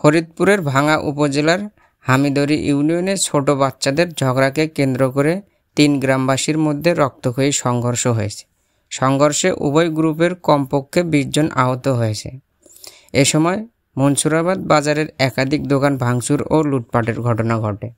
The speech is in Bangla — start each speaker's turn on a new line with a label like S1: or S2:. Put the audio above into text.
S1: ফরিদপুরের ভাঙা উপজেলার হামিদরি ইউনিয়নে ছোট বাচ্চাদের ঝগড়াকে কেন্দ্র করে তিন গ্রামবাসীর মধ্যে রক্তক্ষয়ী সংঘর্ষ হয়েছে সংঘর্ষে উভয় গ্রুপের কমপক্ষে বিশ জন আহত হয়েছে এ সময় মনসুরাবাদ বাজারের একাধিক দোকান ভাঙচুর ও লুটপাটের ঘটনা ঘটে